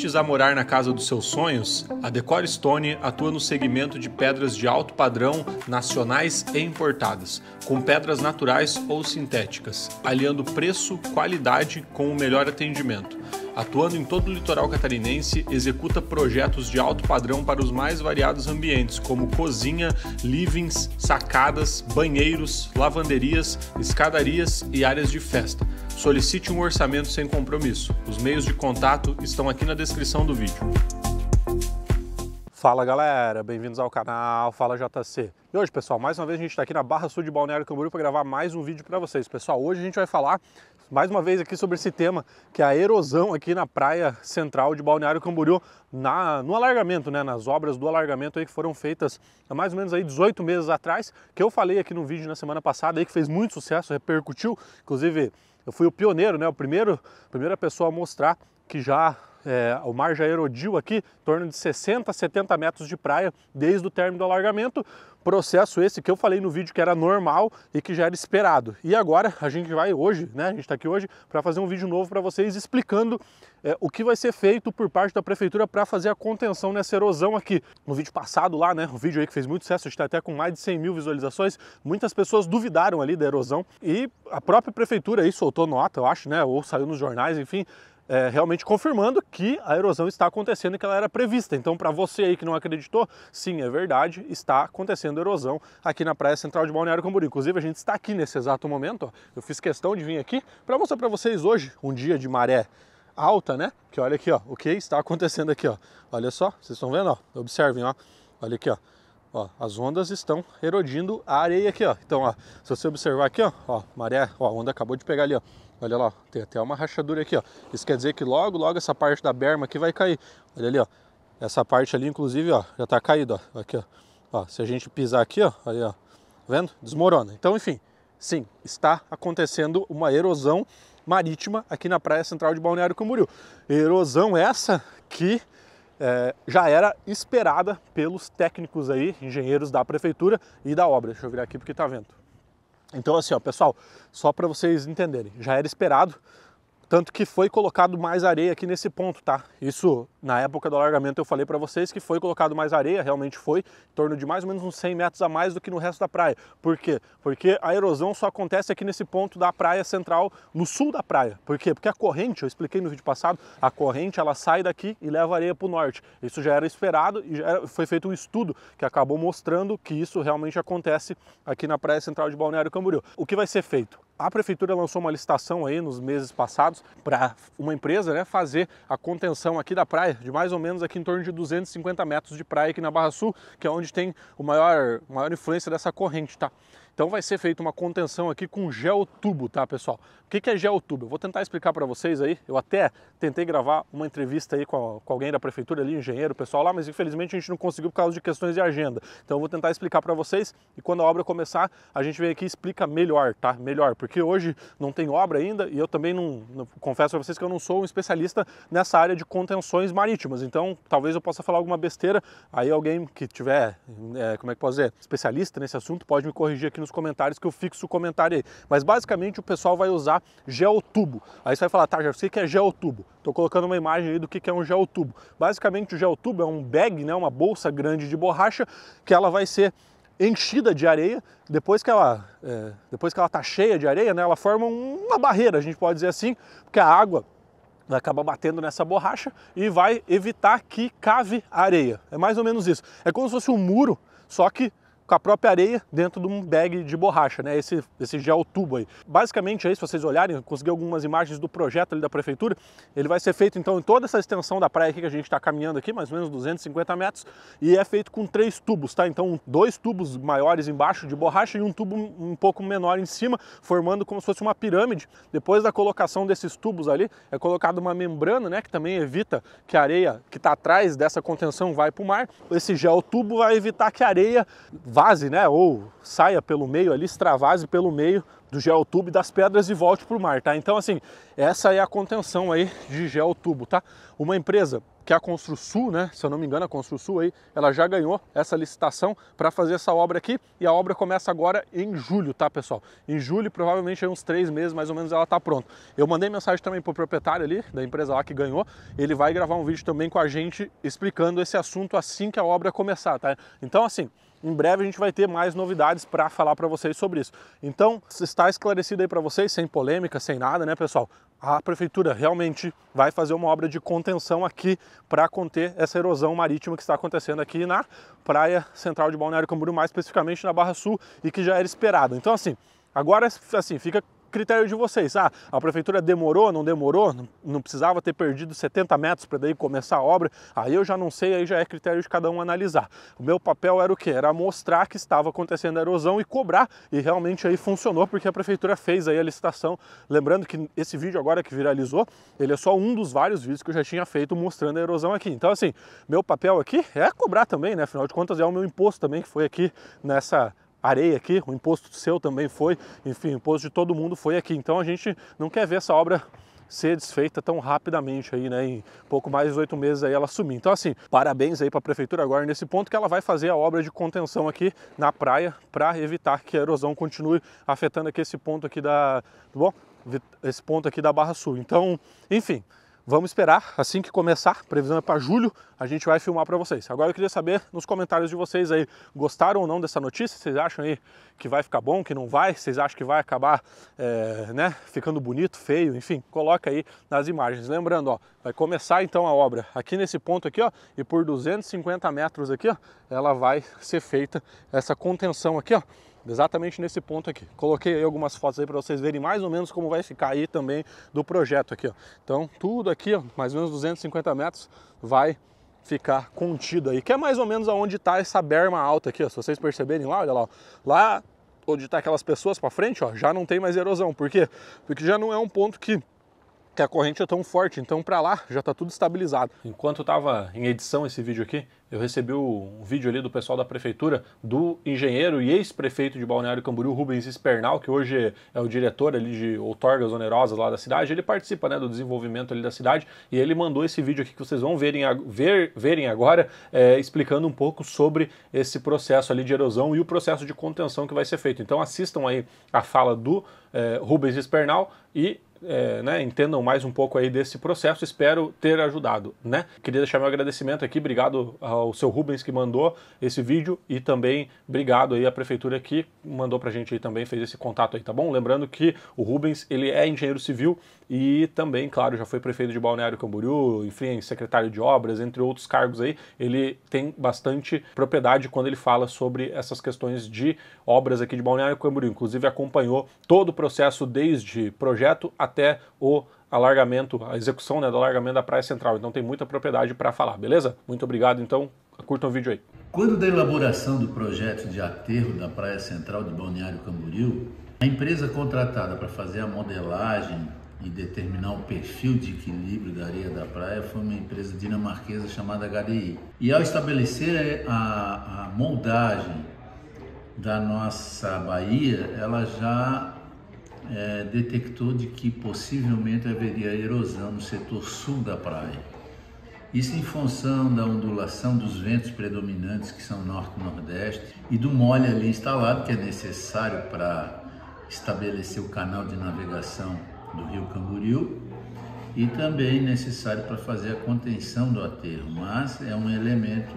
prestes a morar na casa dos seus sonhos, a Decor Stone atua no segmento de pedras de alto padrão nacionais e importadas, com pedras naturais ou sintéticas, aliando preço, qualidade com o melhor atendimento. Atuando em todo o litoral catarinense, executa projetos de alto padrão para os mais variados ambientes, como cozinha, livings, sacadas, banheiros, lavanderias, escadarias e áreas de festa. Solicite um orçamento sem compromisso. Os meios de contato estão aqui na descrição do vídeo. Fala galera, bem-vindos ao canal Fala JC. E hoje, pessoal, mais uma vez a gente está aqui na Barra Sul de Balneário Camboriú para gravar mais um vídeo para vocês. Pessoal, hoje a gente vai falar mais uma vez aqui sobre esse tema, que é a erosão aqui na praia central de Balneário Camboriú, na, no alargamento, né, nas obras do alargamento aí que foram feitas há mais ou menos aí 18 meses atrás, que eu falei aqui no vídeo na semana passada, aí que fez muito sucesso, repercutiu, inclusive eu fui o pioneiro, né, o primeiro, a primeira pessoa a mostrar que já é, o mar já erodiu aqui em torno de 60, 70 metros de praia desde o término do alargamento. Processo esse que eu falei no vídeo que era normal e que já era esperado. E agora a gente vai hoje, né? A gente está aqui hoje para fazer um vídeo novo para vocês explicando é, o que vai ser feito por parte da prefeitura para fazer a contenção nessa erosão aqui. No vídeo passado lá, né? Um vídeo aí que fez muito sucesso, está até com mais de 100 mil visualizações. Muitas pessoas duvidaram ali da erosão e a própria prefeitura aí soltou nota, eu acho, né? Ou saiu nos jornais, enfim, é, realmente confirmando que a erosão está acontecendo e que ela era prevista. Então, para você aí que não acreditou, sim, é verdade, está acontecendo erosão aqui na Praia Central de Balneário Camboriú. Inclusive, a gente está aqui nesse exato momento, ó, eu fiz questão de vir aqui para mostrar para vocês hoje um dia de maré alta, né? Que olha aqui, ó, o que está acontecendo aqui, ó. Olha só, vocês estão vendo, ó? Observem, ó. Olha aqui, ó. Ó, as ondas estão erodindo a areia aqui, ó. Então, ó, se você observar aqui, ó, ó maré, ó, a onda acabou de pegar ali, ó. Olha lá, tem até uma rachadura aqui, ó. Isso quer dizer que logo, logo essa parte da berma aqui vai cair. Olha ali, ó. Essa parte ali, inclusive, ó, já tá caída, ó. Aqui, ó. ó. Se a gente pisar aqui, ó, aí, ó. Tá vendo? Desmorona. Então, enfim, sim, está acontecendo uma erosão marítima aqui na Praia Central de Balneário Camboriú. Erosão essa que é, já era esperada pelos técnicos aí, engenheiros da prefeitura e da obra. Deixa eu virar aqui porque tá vendo. Então, assim, ó, pessoal, só para vocês entenderem, já era esperado, tanto que foi colocado mais areia aqui nesse ponto, tá? Isso na época do alargamento eu falei para vocês que foi colocado mais areia, realmente foi, em torno de mais ou menos uns 100 metros a mais do que no resto da praia. Por quê? Porque a erosão só acontece aqui nesse ponto da praia central, no sul da praia. Por quê? Porque a corrente, eu expliquei no vídeo passado, a corrente ela sai daqui e leva areia para o norte. Isso já era esperado e era, foi feito um estudo que acabou mostrando que isso realmente acontece aqui na praia central de Balneário Camboriú. O que vai ser feito? A prefeitura lançou uma licitação aí nos meses passados para uma empresa né, fazer a contenção aqui da praia praia, de mais ou menos aqui em torno de 250 metros de praia aqui na Barra Sul, que é onde tem o maior, maior influência dessa corrente, tá? Então vai ser feita uma contenção aqui com geotubo, tá pessoal? O que é geotubo? Eu vou tentar explicar para vocês aí. Eu até tentei gravar uma entrevista aí com, a, com alguém da prefeitura ali, engenheiro, pessoal lá, mas infelizmente a gente não conseguiu por causa de questões de agenda. Então eu vou tentar explicar para vocês e quando a obra começar, a gente vem aqui e explica melhor, tá? Melhor, porque hoje não tem obra ainda e eu também não, não confesso para vocês que eu não sou um especialista nessa área de contenções marítimas. Então talvez eu possa falar alguma besteira. Aí alguém que tiver, é, como é que posso dizer, especialista nesse assunto pode me corrigir aqui nos nos comentários que eu fixo o comentário aí. Mas basicamente o pessoal vai usar geotubo. Aí você vai falar, tá, Jefferson, o que é geotubo? Estou colocando uma imagem aí do que é um geotubo. Basicamente o geotubo é um bag, né, uma bolsa grande de borracha que ela vai ser enchida de areia. Depois que ela é, depois que ela tá cheia de areia, né, ela forma uma barreira, a gente pode dizer assim, porque a água acaba batendo nessa borracha e vai evitar que cave a areia. É mais ou menos isso. É como se fosse um muro, só que com a própria areia dentro de um bag de borracha, né? Esse, esse gel tubo aí. Basicamente aí, é se vocês olharem, consegui algumas imagens do projeto ali da prefeitura, ele vai ser feito então em toda essa extensão da praia aqui que a gente está caminhando aqui, mais ou menos 250 metros, e é feito com três tubos, tá? Então dois tubos maiores embaixo de borracha e um tubo um pouco menor em cima, formando como se fosse uma pirâmide. Depois da colocação desses tubos ali, é colocada uma membrana, né, que também evita que a areia que está atrás dessa contenção vai para o mar. Esse gel tubo vai evitar que a areia vá extravase, né? Ou saia pelo meio ali, extravase pelo meio do geotubo das pedras e volte para o mar, tá? Então, assim, essa é a contenção aí de geotubo, tá? Uma empresa que é a Construsul, né? Se eu não me engano, a Construsul aí, ela já ganhou essa licitação para fazer essa obra aqui e a obra começa agora em julho, tá, pessoal? Em julho, provavelmente, uns três meses mais ou menos, ela tá pronta. Eu mandei mensagem também pro proprietário ali da empresa lá que ganhou. Ele vai gravar um vídeo também com a gente explicando esse assunto assim que a obra começar, tá? Então, assim, em breve a gente vai ter mais novidades para falar para vocês sobre isso. Então, se está está esclarecido aí para vocês, sem polêmica, sem nada, né, pessoal? A prefeitura realmente vai fazer uma obra de contenção aqui para conter essa erosão marítima que está acontecendo aqui na praia central de Balneário Camboriú, mais especificamente na Barra Sul, e que já era esperado. Então, assim, agora, assim, fica critério de vocês. Ah, a prefeitura demorou, não demorou, não precisava ter perdido 70 metros para daí começar a obra. Aí eu já não sei, aí já é critério de cada um analisar. O meu papel era o quê? Era mostrar que estava acontecendo a erosão e cobrar. E realmente aí funcionou porque a prefeitura fez aí a licitação. Lembrando que esse vídeo agora que viralizou, ele é só um dos vários vídeos que eu já tinha feito mostrando a erosão aqui. Então assim, meu papel aqui é cobrar também, né? Afinal de contas é o meu imposto também que foi aqui nessa Areia aqui, o imposto seu também foi, enfim, o imposto de todo mundo foi aqui. Então a gente não quer ver essa obra ser desfeita tão rapidamente aí, né? Em pouco mais de oito meses aí ela sumir. Então assim, parabéns aí para a prefeitura agora nesse ponto que ela vai fazer a obra de contenção aqui na praia para evitar que a erosão continue afetando aqui esse ponto aqui da, bom, esse ponto aqui da Barra Sul. Então, enfim, Vamos esperar, assim que começar, previsão é para julho, a gente vai filmar para vocês. Agora eu queria saber nos comentários de vocês aí, gostaram ou não dessa notícia? Vocês acham aí que vai ficar bom, que não vai? Vocês acham que vai acabar, é, né, ficando bonito, feio? Enfim, coloca aí nas imagens. Lembrando, ó, vai começar então a obra aqui nesse ponto aqui, ó, e por 250 metros aqui, ó, ela vai ser feita essa contenção aqui, ó, exatamente nesse ponto aqui. Coloquei aí algumas fotos aí para vocês verem mais ou menos como vai ficar aí também do projeto aqui, ó. Então, tudo aqui, ó, mais ou menos 250 metros, vai ficar contido aí, que é mais ou menos aonde está essa berma alta aqui, ó. Se vocês perceberem lá, olha lá, ó. lá onde está aquelas pessoas para frente, ó, já não tem mais erosão. Por quê? Porque já não é um ponto que que a corrente é tão forte, então para lá já está tudo estabilizado. Enquanto estava em edição esse vídeo aqui, eu recebi um vídeo ali do pessoal da prefeitura, do engenheiro e ex-prefeito de Balneário Camboriú, Rubens Espernal, que hoje é o diretor ali de outorgas onerosas lá da cidade, ele participa né, do desenvolvimento ali da cidade e ele mandou esse vídeo aqui que vocês vão verem, ver, verem agora, é, explicando um pouco sobre esse processo ali de erosão e o processo de contenção que vai ser feito. Então assistam aí a fala do é, Rubens Espernal e é, né, entendam mais um pouco aí desse processo. Espero ter ajudado, né? Queria deixar meu agradecimento aqui, obrigado ao seu Rubens que mandou esse vídeo e também obrigado aí à prefeitura que mandou pra gente aí também, fez esse contato aí, tá bom? Lembrando que o Rubens, ele é engenheiro civil e também, claro, já foi prefeito de Balneário Camboriú, enfim, secretário de obras, entre outros cargos aí. Ele tem bastante propriedade quando ele fala sobre essas questões de obras aqui de Balneário Camboriú. Inclusive acompanhou todo o processo desde projeto até até o alargamento, a execução né, do alargamento da praia central. Então tem muita propriedade para falar, beleza? Muito obrigado, então curta o vídeo aí. Quando da elaboração do projeto de aterro da praia central de Balneário Camboriú, a empresa contratada para fazer a modelagem e determinar o perfil de equilíbrio da areia da praia foi uma empresa dinamarquesa chamada HDI. E ao estabelecer a, a moldagem da nossa Bahia, ela já é, detectou de que possivelmente haveria erosão no setor sul da praia. Isso em função da ondulação dos ventos predominantes que são norte-nordeste e do mole ali instalado que é necessário para estabelecer o canal de navegação do rio Camboriú e também necessário para fazer a contenção do aterro, mas é um elemento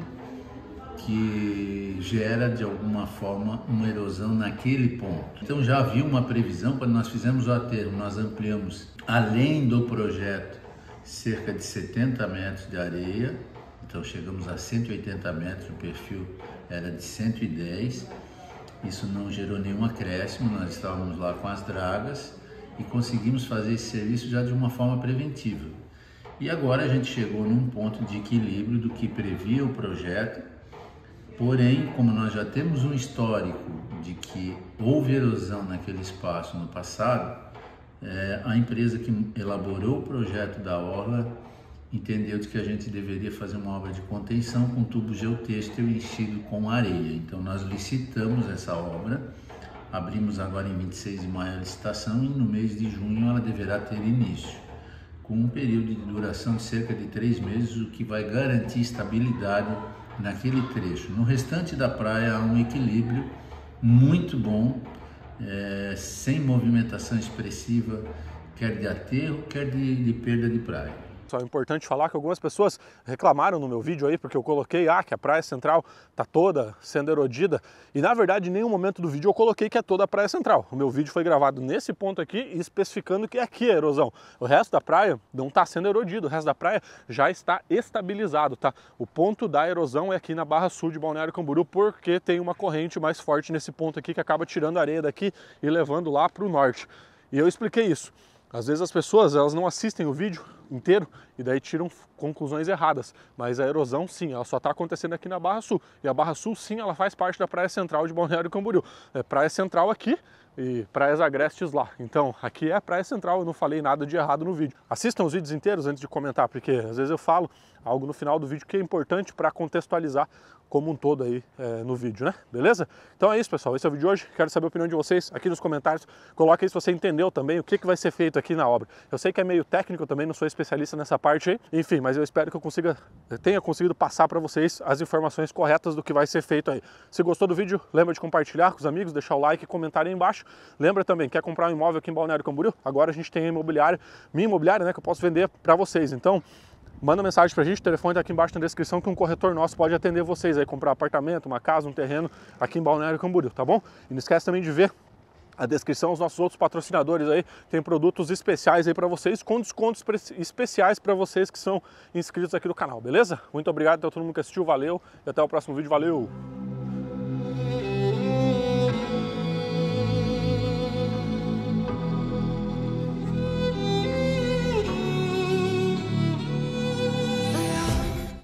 que gera de alguma forma uma erosão naquele ponto. Então já havia uma previsão quando nós fizemos o aterro, nós ampliamos além do projeto cerca de 70 metros de areia, então chegamos a 180 metros, o perfil era de 110. Isso não gerou nenhum acréscimo, nós estávamos lá com as dragas e conseguimos fazer esse serviço já de uma forma preventiva. E agora a gente chegou num ponto de equilíbrio do que previa o projeto Porém, como nós já temos um histórico de que houve erosão naquele espaço no passado, é, a empresa que elaborou o projeto da orla entendeu de que a gente deveria fazer uma obra de contenção com tubo geotêxtil enchido com areia. Então nós licitamos essa obra, abrimos agora em 26 de maio a licitação e no mês de junho ela deverá ter início, com um período de duração de cerca de três meses, o que vai garantir estabilidade naquele trecho. No restante da praia há um equilíbrio muito bom, é, sem movimentação expressiva, quer de aterro, quer de, de perda de praia. É importante falar que algumas pessoas reclamaram no meu vídeo aí, porque eu coloquei ah, que a praia central está toda sendo erodida. E na verdade, em nenhum momento do vídeo eu coloquei que é toda a praia central. O meu vídeo foi gravado nesse ponto aqui, especificando que é aqui é erosão. O resto da praia não está sendo erodido, o resto da praia já está estabilizado, tá? O ponto da erosão é aqui na barra sul de Balneário Camburu, porque tem uma corrente mais forte nesse ponto aqui que acaba tirando a areia daqui e levando lá para o norte. E eu expliquei isso. Às vezes as pessoas elas não assistem o vídeo inteiro e daí tiram conclusões erradas. Mas a erosão sim, ela só está acontecendo aqui na Barra Sul. E a Barra Sul sim, ela faz parte da Praia Central de Balneário Camboriú. É Praia Central aqui e Praias Agrestes lá. Então, aqui é a Praia Central, eu não falei nada de errado no vídeo. Assistam os vídeos inteiros antes de comentar, porque às vezes eu falo algo no final do vídeo que é importante para contextualizar como um todo aí é, no vídeo, né? Beleza? Então é isso, pessoal. Esse é o vídeo de hoje. Quero saber a opinião de vocês aqui nos comentários. Coloque aí se você entendeu também o que, que vai ser feito aqui na obra. Eu sei que é meio técnico também, não sou especialista nessa parte aí. Enfim, mas eu espero que eu consiga, tenha conseguido passar para vocês as informações corretas do que vai ser feito aí. Se gostou do vídeo, lembra de compartilhar com os amigos, deixar o like e comentar aí embaixo. Lembra também, quer comprar um imóvel aqui em Balneário Camboriú? Agora a gente tem a imobiliária, minha imobiliária, né, que eu posso vender para vocês. Então, manda mensagem pra gente, o telefone tá aqui embaixo na descrição que um corretor nosso pode atender vocês aí, comprar apartamento, uma casa, um terreno aqui em Balneário Camboriú, tá bom? E não esquece também de ver a descrição, os nossos outros patrocinadores aí, tem produtos especiais aí para vocês, com descontos especiais para vocês que são inscritos aqui no canal, beleza? Muito obrigado a então, todo mundo que assistiu, valeu e até o próximo vídeo, valeu!